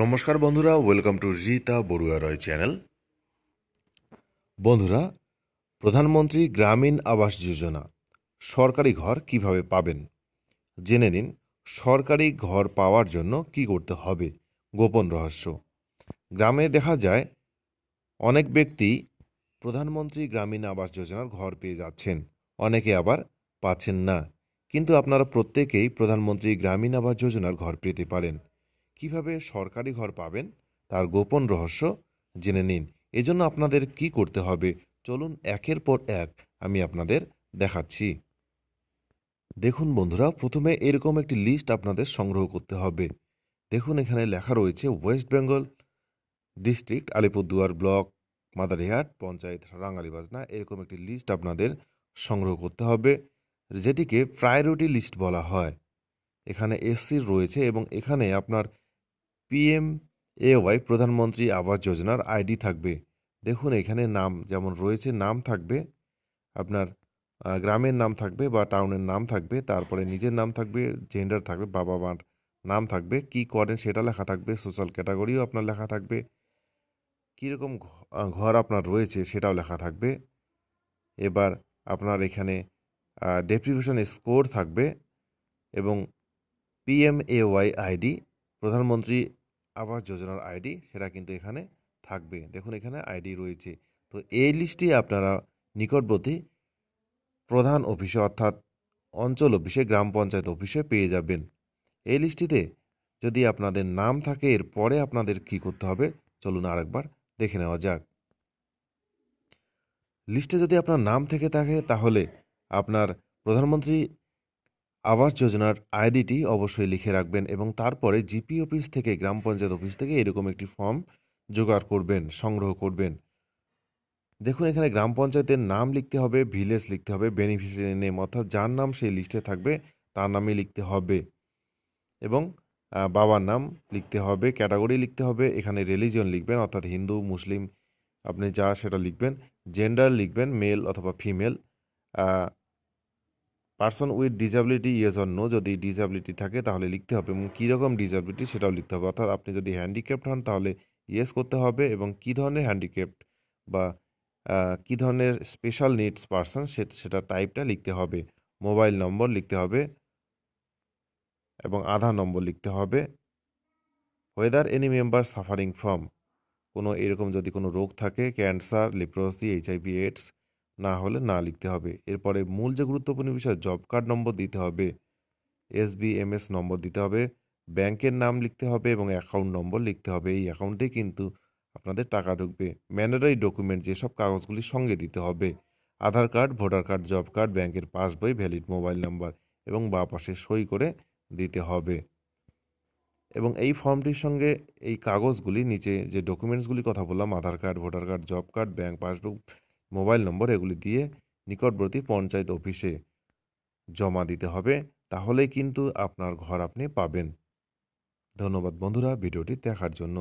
নমস্কার বন্ধুরা welcome to Rita Barua Roy channel বন্ধুরা প্রধানমন্ত্রী গ্রামীণ আবাস যোজনা সরকারি ঘর কিভাবে পাবেন জেনে নিন সরকারি ঘর পাওয়ার জন্য কি করতে হবে গোপন রহস্য গ্রামে দেখা যায় অনেক ব্যক্তি প্রধানমন্ত্রী গ্রামীণ আবাস যোজনার ঘর পেয়ে যাচ্ছেন অনেকে আবার পাচ্ছেন না কিন্তু আপনারা প্রত্যেকেই প্রধানমন্ত্রী গ্রামীণ আবাস যোজনার ঘর পেতে পারেন কিভাবে সরকারি ঘর পাবেন তার গোপন রহস্য জেনে নিন এজন্য আপনাদের কি করতে হবে চলুন একের পর এক আমি আপনাদের দেখাচ্ছি দেখুন বন্ধুরা প্রথমে এরকম একটি লিস্ট আপনাদের সংগ্রহ করতে হবে দেখুন এখানে লেখা রয়েছে West Bengal district Alipurduar block Madarihat panchayat Rangalibajna এরকম একটি লিস্ট আপনাদের সংগ্রহ করতে হবে যেটিকে প্রায়োরিটি লিস্ট বলা হয় এখানে এসসির রয়েছে এবং এখানে আপনার পিএম এ ওয়াই প্রধানমন্ত্রী আবাস যোজনার আইডি থাকবে দেখুন এখানে নাম যেমন রয়েছে নাম থাকবে আপনার গ্রামের নাম থাকবে বা টাউনের নাম থাকবে তারপরে নিজের নাম থাকবে জেন্ডার থাকবে বাবা মার নাম থাকবে কি করেন সেটা লেখা থাকবে সোশ্যাল ক্যাটাগরিও আপনার লেখা থাকবে কীরকম ঘর আপনার রয়েছে সেটাও লেখা থাকবে এবার আপনার এখানে ডেপ্রিভেশন স্কোর থাকবে এবং ওয়াই আইডি প্রধানমন্ত্রী আবাস যোজনার আইডি সেটা কিন্তু এখানে থাকবে দেখুন এখানে আইডি রয়েছে তো এই লিস্টটি আপনারা নিকটবর্তী প্রধান অফিসে অর্থাৎ অঞ্চল অফিসে গ্রাম পঞ্চায়েত অফিসে পেয়ে যাবেন এই লিস্টটিতে যদি আপনাদের নাম থাকে এরপরে আপনাদের কি করতে হবে চলুন আরেকবার দেখে নেওয়া যাক লিস্টে যদি আপনার নাম থেকে থাকে তাহলে আপনার প্রধানমন্ত্রী আবাস যোজনার আইডিটি অবশ্যই লিখে রাখবেন এবং তারপরে জিপি অফিস থেকে গ্রাম পঞ্চায়েত অফিস থেকে এরকম একটি ফর্ম জোগাড় করবেন সংগ্রহ করবেন দেখুন এখানে গ্রাম পঞ্চায়েতের নাম লিখতে হবে ভিলেজ লিখতে হবে বেনিফিশিয়ারি নেম অর্থাৎ যার নাম সেই লিস্টে থাকবে তার নামে লিখতে হবে এবং বাবার নাম লিখতে হবে ক্যাটাগরি লিখতে হবে এখানে রিলিজিয়ন লিখবেন অর্থাৎ হিন্দু মুসলিম আপনি যা সেটা লিখবেন জেন্ডার লিখবেন মেল অথবা female person with disability yes অন্য নো যদি ডিজাবিলিটি থাকে তাহলে লিখতে হবে এবং কীরকম ডিজাবিলিটি সেটাও লিখতে হবে অর্থাৎ আপনি যদি হ্যান্ডিক্যাপ্ট হন তাহলে ইয়েস করতে হবে এবং কী ধরনের হ্যান্ডিক্যাপ্ট বা কী ধরনের স্পেশাল নিডস পার্সন সে সেটা টাইপটা লিখতে হবে মোবাইল নম্বর লিখতে হবে এবং আধার নম্বর লিখতে হবে whether any member suffering from কোনো এরকম যদি কোনো রোগ থাকে ক্যান্সার লিপ্রোসি এইচআইভি এইডস না হলে না লিখতে হবে এরপরে মূল যে গুরুত্বপূর্ণ বিষয় জব কার্ড নম্বর দিতে হবে এস এস নম্বর দিতে হবে ব্যাংকের নাম লিখতে হবে এবং অ্যাকাউন্ট নম্বর লিখতে হবে এই অ্যাকাউন্টে কিন্তু আপনাদের টাকা ঢুকবে ম্যান্ডেটারি ডকুমেন্ট যেসব কাগজগুলি সঙ্গে দিতে হবে Aadhaar card voter card job card ব্যাংকের পাসবই ভ্যালিড মোবাইল নাম্বার এবং বা পাশে সই করে দিতে হবে এবং এই ফর্মটির সঙ্গে এই কাগজগুলি নিচে যে ডকুমেন্টসগুলি কথা বললাম Aadhaar card voter card job card bank passbook mobile number এগুলি দিয়ে নিকটবর্তী পঞ্চায়েত অফিসে জমা দিতে হবে তাহলে কিন্তু আপনার ঘর আপনি পাবেন ধন্যবাদ বন্ধুরা ভিডিওটি দেখার জন্য